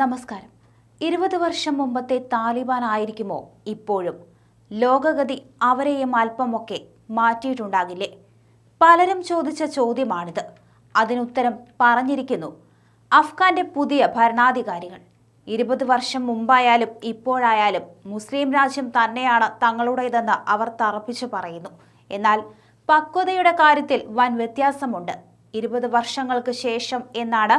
നമസ്കാരം ഇരുപത് വർഷം മുമ്പത്തെ താലിബാൻ ആയിരിക്കുമോ ഇപ്പോഴും ലോകഗതി അവരെയും അല്പമൊക്കെ മാറ്റിയിട്ടുണ്ടാകില്ലേ പലരും ചോദിച്ച ചോദ്യമാണിത് അതിനുത്തരം പറഞ്ഞിരിക്കുന്നു അഫ്ഗാന്റെ പുതിയ ഭരണാധികാരികൾ ഇരുപത് വർഷം മുമ്പായാലും ഇപ്പോഴായാലും മുസ്ലിം രാജ്യം തന്നെയാണ് തങ്ങളുടേതെന്ന് അവർ തറപ്പിച്ചു പറയുന്നു എന്നാൽ പക്വതയുടെ കാര്യത്തിൽ വൻ വ്യത്യാസമുണ്ട് ഇരുപത് വർഷങ്ങൾക്ക് ശേഷം എന്നാണ്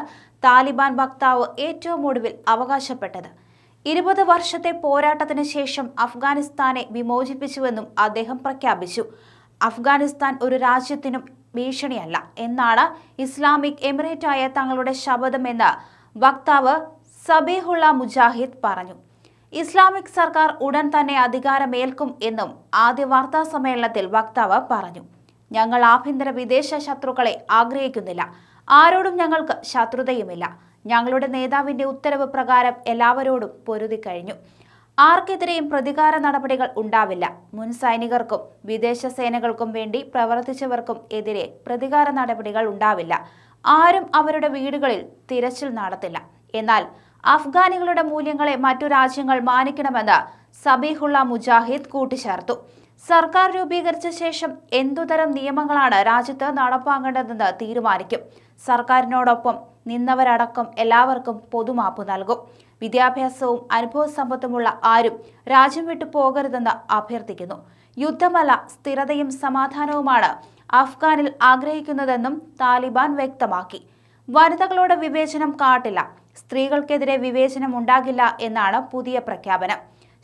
താലിബാൻ വക്താവ് ഏറ്റവും ഒടുവിൽ അവകാശപ്പെട്ടത് ഇരുപത് വർഷത്തെ പോരാട്ടത്തിന് ശേഷം അഫ്ഗാനിസ്ഥാനെ വിമോചിപ്പിച്ചുവെന്നും അദ്ദേഹം പ്രഖ്യാപിച്ചു അഫ്ഗാനിസ്ഥാൻ ഒരു രാജ്യത്തിനും ഭീഷണിയല്ല എന്നാണ് ഇസ്ലാമിക് എമിറേറ്റ് ആയ തങ്ങളുടെ ശബ്ദമെന്ന് വക്താവ് സബീഹുള്ള മുജാഹിദ് പറഞ്ഞു ഇസ്ലാമിക് സർക്കാർ ഉടൻ തന്നെ അധികാരമേൽക്കും എന്നും ആദ്യ വാർത്താ സമ്മേളനത്തിൽ വക്താവ് പറഞ്ഞു ഞങ്ങൾ ആഭ്യന്തര വിദേശ ശത്രുക്കളെ ആഗ്രഹിക്കുന്നില്ല ആരോടും ഞങ്ങൾക്ക് ശത്രുതയുമില്ല ഞങ്ങളുടെ നേതാവിന്റെ ഉത്തരവ് പ്രകാരം എല്ലാവരോടും പൊരുതി കഴിഞ്ഞു ആർക്കെതിരെയും പ്രതികാര നടപടികൾ ഉണ്ടാവില്ല മുൻ സൈനികർക്കും വിദേശ സേനകൾക്കും വേണ്ടി പ്രവർത്തിച്ചവർക്കും എതിരെ പ്രതികാര നടപടികൾ ഉണ്ടാവില്ല ആരും അവരുടെ വീടുകളിൽ തിരച്ചിൽ നടത്തില്ല എന്നാൽ അഫ്ഗാനികളുടെ മൂല്യങ്ങളെ മറ്റു രാജ്യങ്ങൾ മാനിക്കണമെന്ന് സബീഹുള്ള മുജാഹിദ് കൂട്ടിച്ചേർത്തു സർക്കാർ രൂപീകരിച്ച ശേഷം എന്തുതരം നിയമങ്ങളാണ് രാജ്യത്ത് നടപ്പാക്കേണ്ടതെന്ന് തീരുമാനിക്കും സർക്കാരിനോടൊപ്പം നിന്നവരടക്കം എല്ലാവർക്കും പൊതുമാപ്പ് നൽകും വിദ്യാഭ്യാസവും അനുഭവ സമ്പത്തുമുള്ള ആരും രാജ്യം വിട്ടു പോകരുതെന്ന് അഭ്യർത്ഥിക്കുന്നു യുദ്ധമല്ല സ്ഥിരതയും സമാധാനവുമാണ് അഫ്ഗാനിൽ ആഗ്രഹിക്കുന്നതെന്നും താലിബാൻ വ്യക്തമാക്കി വനിതകളോട് വിവേചനം കാട്ടില്ല സ്ത്രീകൾക്കെതിരെ വിവേചനം ഉണ്ടാകില്ല എന്നാണ് പുതിയ പ്രഖ്യാപനം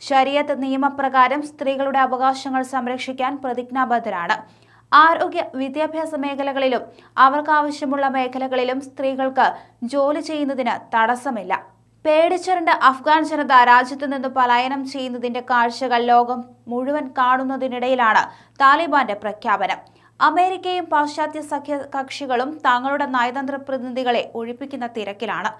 ശരീരത്ത് നിയമപ്രകാരം സ്ത്രീകളുടെ അവകാശങ്ങൾ സംരക്ഷിക്കാൻ പ്രതിജ്ഞാബദ്ധരാണ് ആരോഗ്യ വിദ്യാഭ്യാസ മേഖലകളിലും അവർക്കാവശ്യമുള്ള മേഖലകളിലും സ്ത്രീകൾക്ക് ജോലി ചെയ്യുന്നതിന് തടസ്സമില്ല പേടിച്ചറിന്റെ അഫ്ഗാൻ ജനത രാജ്യത്തു നിന്ന് പലായനം ചെയ്യുന്നതിന്റെ കാഴ്ചകൾ ലോകം മുഴുവൻ കാണുന്നതിനിടയിലാണ് താലിബാന്റെ പ്രഖ്യാപനം അമേരിക്കയും പാശ്ചാത്യ സഖ്യ കക്ഷികളും തങ്ങളുടെ നയതന്ത്ര പ്രതിനിധികളെ ഒഴിപ്പിക്കുന്ന തിരക്കിലാണ്